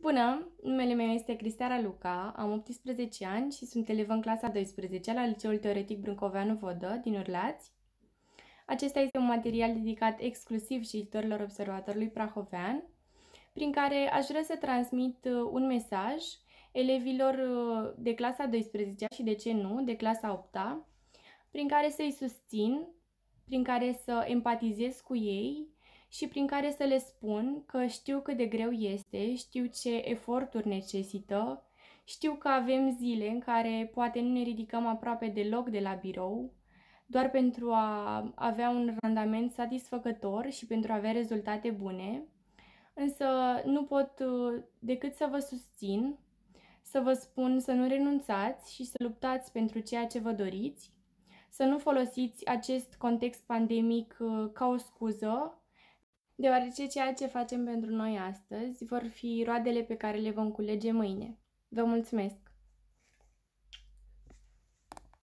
Bună, numele meu este Cristiara Luca, am 18 ani și sunt elevă în clasa 12 la Liceul Teoretic Brâncoveanu-Vodă din Urlați. Acesta este un material dedicat exclusiv cititorilor Observatorului Prahovean, prin care aș vrea să transmit uh, un mesaj elevilor uh, de clasa 12 și de ce nu, de clasa 8 prin care să-i susțin, prin care să empatizez cu ei, și prin care să le spun că știu cât de greu este, știu ce eforturi necesită, știu că avem zile în care poate nu ne ridicăm aproape deloc de la birou, doar pentru a avea un randament satisfăcător și pentru a avea rezultate bune, însă nu pot uh, decât să vă susțin, să vă spun să nu renunțați și să luptați pentru ceea ce vă doriți, să nu folosiți acest context pandemic uh, ca o scuză deoarece ceea ce facem pentru noi astăzi vor fi roadele pe care le vom culege mâine. Vă mulțumesc!